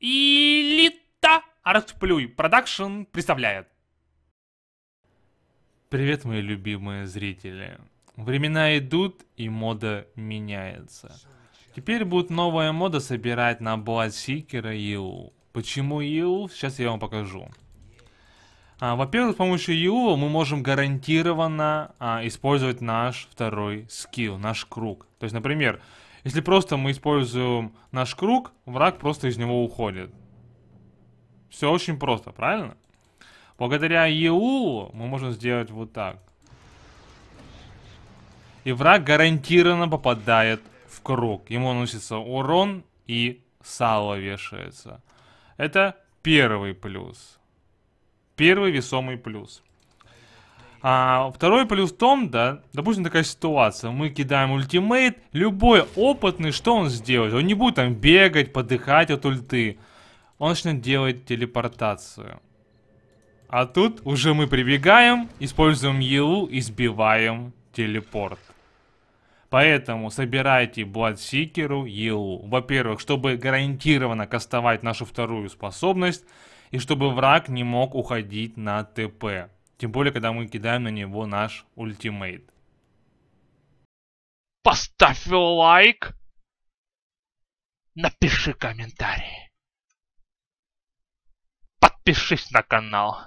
Элита Артплюй Продакшн представляет. Привет, мои любимые зрители. Времена идут, и мода меняется. Теперь будет новая мода собирать на Бладсикера Ю. Почему Ю? Сейчас я вам покажу. А, Во-первых, с помощью Ю мы можем гарантированно а, использовать наш второй скилл, наш круг. То есть, например, если просто мы используем наш круг, враг просто из него уходит. Все очень просто, правильно? Благодаря Еулу мы можем сделать вот так. И враг гарантированно попадает в круг. Ему наносится урон и сало вешается. Это первый плюс. Первый весомый плюс. А второй плюс в том, да, допустим, такая ситуация. Мы кидаем ультимейт, любой опытный, что он сделает? Он не будет там бегать, подыхать от ульты. Он начнет делать телепортацию. А тут уже мы прибегаем, используем Елу и сбиваем телепорт. Поэтому собирайте Бладсикеру Елу. Во-первых, чтобы гарантированно кастовать нашу вторую способность, и чтобы враг не мог уходить на ТП. Тем более, когда мы кидаем на него наш ультимейт. Поставь лайк! Напиши комментарий. Подпишись на канал.